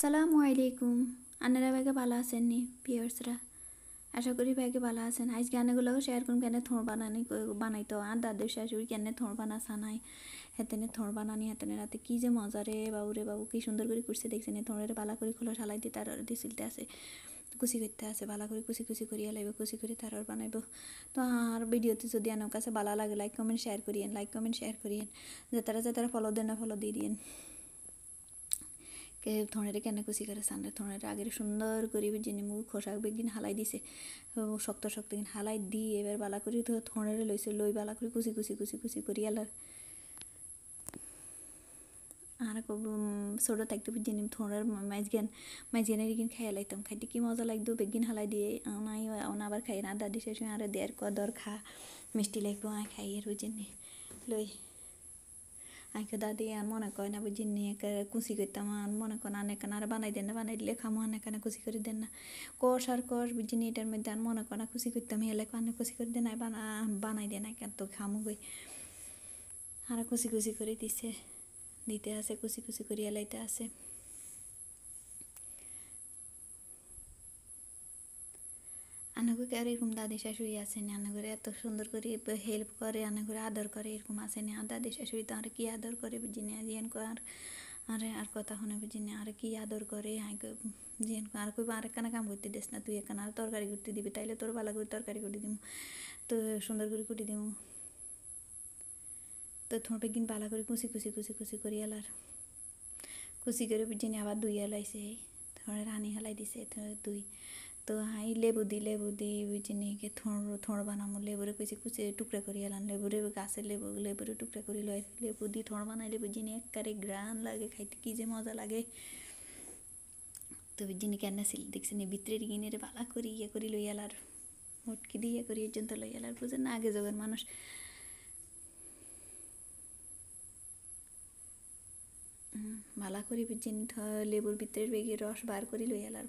আসসালামু আলাইকুম আনারা ব্যাগে ভালো আছেন নি পিয়ার্সরা আশা করি ব্যাগে ভালো আছেন আজ গানগুলো শেয়ার করুন কেন থোঁড় বানানি বানাইতো আর দাদু শাশুড়ি কেন থোঁড় বানা সানাই হেতেনে থোঁড় বানানি হেতেনে রাতে কি যে মজা রে বাবু রে বাবু কি সুন্দর করে কুসি দেখছেন থোঁড়ের ভালো করে খোলা সালাই দিয়ে তার দিছিলতে আছে কুচি করতে আছে ভালো করে কুচি কুচি করিয়া লাগবে কুচি করে তার বানাইব তো আর ভিডিওতে যদি আনো কাছে ভালো লাগে লাইক কমেন্ট শেয়ার করিয়েন লাইক কমেন্ট শেয়ার করিয়েন যে তারা যে তারা ফলো দেন না ফলো দিয়ে দিয়েন কে ধনেরে কেন কুচি করে সানরে ধনেরে আগের সুন্দর করি যিনি মুখ খোসা বেগিন হালাই দিছে শক্ত শক্ত কিন হালাই দি এবার বালা তো ধনেরে লইছে লই বালা করি কুচি কুচি কুচি কুচি করি আলার আর ছোটো থাকতে জিনিম ধনের মাইজ গেন মাইজ গেনে রিগিন খাইয়া লাইতাম খাইতে কি মজা লাগতো বেগিন হালাই দিয়ে নাই অন আবার খাই না দাদি শেষ আর দেয়ার কদর খা মিষ্টি লাগবো খাইয়ে রুজেন লই আইকে দাদি আর মনে করে না বুঝি নিয়ে কুচি করতাম আর মনে করেন না অনেক আর বানাই দেন না বানাই দিলে খামো অনেক না কুচি করে দেন না কষ আর কষ বুঝি নিয়ে এটার মধ্যে আর মনে করেন না করতাম হেলে কানে কুচি করে দেন বানাই দেন না কেন তো খামো গই আর খুশি খুশি করে দিছে দিতে আছে কুচি কুচি করে এলাইতে আছে আনাগো আর এরকম দাদি শাশুড়ি আসেনি আনাগরে এত সুন্দর করে হেল্প করে আনাগরে আদর করে এরকম আসেনি আর দাদি শাশুড়ি তো আর কি আদর করে বুঝি না জিয়ান আর আরে আর কথা শুনে বুঝি না আর কি আদর করে জিয়ান আর কই আর একখানা কাম করতে দিস না তুই একখানা আর তরকারি করতে দিবি তাইলে তোর ভালো করে তরকারি কুটি দিব তো সুন্দর করে কুটি দিব তো থোঁটে কিন বালা করে কুচি কুচি কুচি কুচি করি এলার কুচি করে বুঝি আবার দুই এলাইছে ধরে রানি হেলাই দিছে দুই তো হাই লেবু দি লেবু দি বুঝিনি কে থোঁড় থোঁড় বানামো লেবুরে কইছে কুচে টুকরা করি এলাম লেবুরে গাছের লেবু লেবুরে টুকরা করি লয় লেবু দি থোঁড় বানাইলে বুঝিনি একবারে গ্রান লাগে খাইতে কি যে মজা লাগে তো বুঝিনি কেন সিল দেখছি নি ভিতরে গিনের বালা করি ইয়ে করি লই এলার মটকি দি ইয়ে করি এর জন্য লই এলার বুঝে না আগে যোগের মানুষ ভালা করি বুঝিনি লেবুর ভিতরের বেগে রস বার করি লই এলার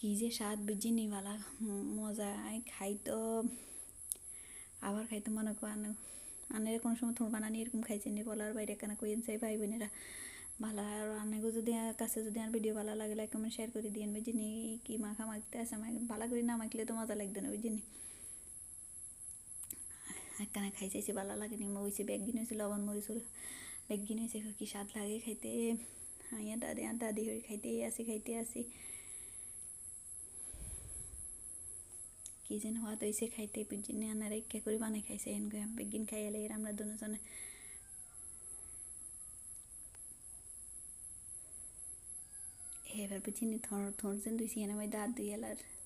কী যে স্বাদ বুঝি নিবালা মজা খাইতো আবার খাইতো মনে করেন আনের কোনো সময় থোড় বানানি এরকম খাইছে নি বলার বাইরে কেন কইন চাই ভাই বোনেরা ভালো আর আনেগো যদি কাছে যদি আর ভিডিও ভালো লাগে লাইক কমেন্ট শেয়ার করে দিন বুঝিনি নি কি মাখা মাখতে আছে আমার ভালো করে না মাখলে তো মজা লাগতো না বুঝিনি নি খাই চাইছে ভালো লাগে নি হয়েছে ব্যাগিন হয়েছে লবণ মরিচ গিনে হয়েছে কি স্বাদ লাগে খাইতে হ্যাঁ দাদি দাদি হয়ে খাইতে আসি খাইতে আসি কি যেন হওয়া দইছে খাইতে পিজিনে আনারে কে করে বানাই খাইছে এনকে বেগিন খাই এলে আমরা দুজনে এবার বুঝিনি থর থর যেন দুইছি এনে দাঁত দুই এলার